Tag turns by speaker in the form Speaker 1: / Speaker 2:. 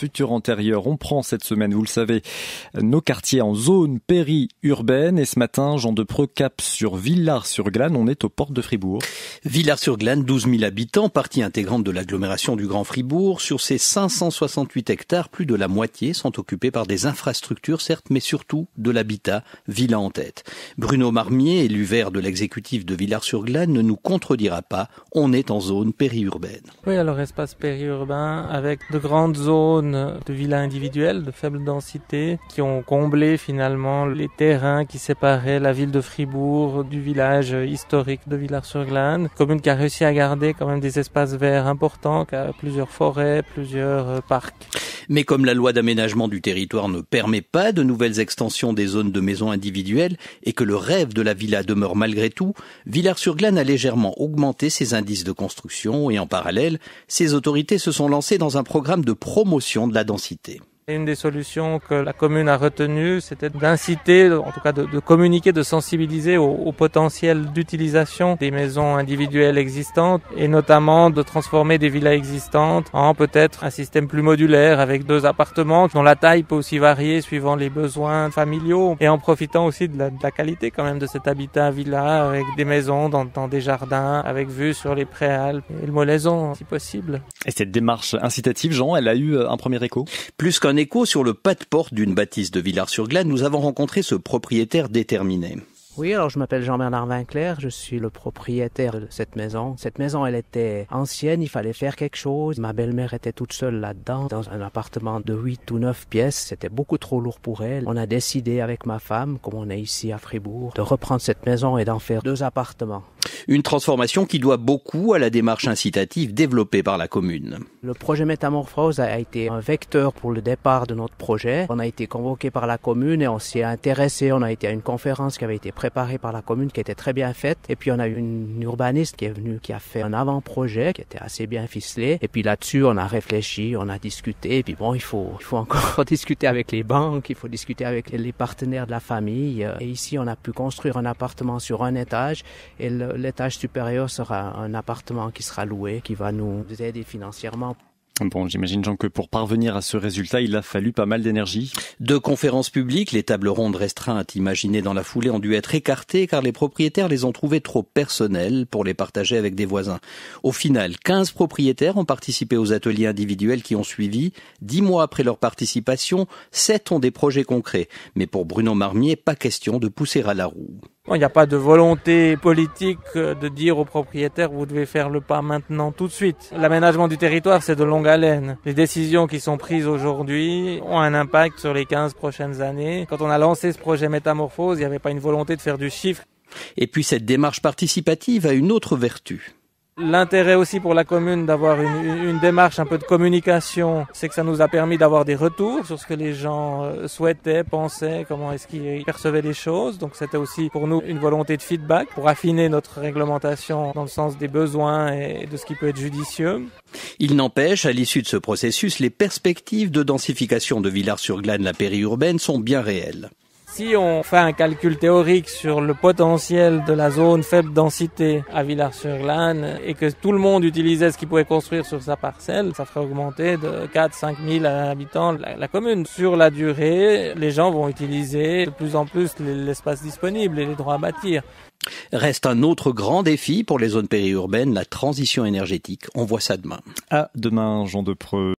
Speaker 1: futur antérieur. On prend cette semaine, vous le savez, nos quartiers en zone périurbaine. Et ce matin, Jean de Procap sur Villars-sur-Glane, on est aux portes de Fribourg. Villars-sur-Glane, 12 000 habitants, partie intégrante de l'agglomération du Grand Fribourg. Sur ces 568 hectares, plus de la moitié sont occupés par des infrastructures, certes, mais surtout de l'habitat, villa en tête. Bruno Marmier, élu vert de l'exécutif de Villars-sur-Glane, ne nous contredira pas. On est en zone périurbaine.
Speaker 2: Oui, alors espace périurbain avec de grandes zones de villas individuelles de faible densité qui ont comblé finalement les terrains qui séparaient la ville de Fribourg du village historique de Villars-sur-Glane. Commune qui a réussi à garder quand même des espaces verts importants, qui a plusieurs forêts, plusieurs euh, parcs.
Speaker 1: Mais comme la loi d'aménagement du territoire ne permet pas de nouvelles extensions des zones de maisons individuelles et que le rêve de la villa demeure malgré tout, Villars-sur-Glane a légèrement augmenté ses indices de construction et en parallèle, ses autorités se sont lancées dans un programme de promotion de la densité.
Speaker 2: Une des solutions que la commune a retenues, c'était d'inciter, en tout cas de, communiquer, de sensibiliser au, potentiel d'utilisation des maisons individuelles existantes et notamment de transformer des villas existantes en peut-être un système plus modulaire avec deux appartements dont la taille peut aussi varier suivant les besoins familiaux et en profitant aussi de la, qualité quand même de cet habitat villa avec des maisons dans, des jardins avec vue sur les préalpes et le Molaison si possible.
Speaker 1: Et cette démarche incitative, Jean, elle a eu un premier écho Plus qu'un écho sur le pas de porte d'une bâtisse de villars sur glâne nous avons rencontré ce propriétaire déterminé.
Speaker 3: Oui, alors je m'appelle Jean-Bernard Vinclair, je suis le propriétaire de cette maison. Cette maison, elle était ancienne, il fallait faire quelque chose. Ma belle-mère était toute seule là-dedans, dans un appartement de 8 ou 9 pièces. C'était beaucoup trop lourd pour elle. On a décidé avec ma femme, comme on est ici à Fribourg, de reprendre cette maison et d'en faire deux appartements.
Speaker 1: Une transformation qui doit beaucoup à la démarche incitative développée par la commune.
Speaker 3: Le projet Métamorphose a été un vecteur pour le départ de notre projet. On a été convoqué par la commune et on s'y est intéressé. On a été à une conférence qui avait été préparée par la commune, qui était très bien faite. Et puis on a eu une urbaniste qui est venue, qui a fait un avant-projet, qui était assez bien ficelé. Et puis là-dessus, on a réfléchi, on a discuté. Et puis bon, il faut, il faut encore discuter avec les banques, il faut discuter avec les partenaires de la famille. Et ici, on a pu construire un appartement sur un étage et le, l'étage supérieur sera un appartement qui sera loué, qui va nous aider financièrement.
Speaker 2: Bon, j'imagine Jean que pour parvenir
Speaker 1: à ce résultat, il a fallu pas mal d'énergie. Deux conférences publiques, les tables rondes restreintes imaginées dans la foulée ont dû être écartées car les propriétaires les ont trouvées trop personnelles pour les partager avec des voisins. Au final, 15 propriétaires ont participé aux ateliers individuels qui ont suivi. Dix mois après leur participation, sept ont des projets concrets. Mais pour Bruno Marmier, pas question de pousser à la roue.
Speaker 2: Il n'y a pas de volonté politique euh, de dire aux propriétaires vous devez faire le pas maintenant tout de suite. L'aménagement du territoire, c'est de longue haleine. Les décisions qui sont prises aujourd'hui ont un impact sur les 15 prochaines années. Quand on a lancé ce projet Métamorphose, il n'y avait pas une volonté de faire du chiffre. Et puis cette démarche participative a une autre vertu. L'intérêt aussi pour la commune d'avoir une, démarche un peu de communication, c'est que ça nous a permis d'avoir des retours sur ce que les gens euh, souhaitaient, pensaient, comment est-ce qu'ils percevaient les choses. Donc c'était aussi pour nous une volonté de feedback pour affiner notre réglementation dans le sens des besoins et de ce qui peut être judicieux.
Speaker 1: Il n'empêche, à l'issue de ce processus, les perspectives de densification de Villars-sur-Glane, la périurbaine, sont bien réelles.
Speaker 2: Si on fait un calcul théorique sur le potentiel de la zone faible densité à villars sur lanne et que tout le monde utilisait ce qu'il pouvait construire sur sa parcelle, ça ferait augmenter de 4-5 000 habitants la, commune. Sur la durée, les gens vont utiliser de plus en plus l'espace disponible et les droits à bâtir.
Speaker 1: Reste un autre grand défi pour les zones périurbaines, la transition énergétique. On voit ça demain. À demain, Jean Depreux.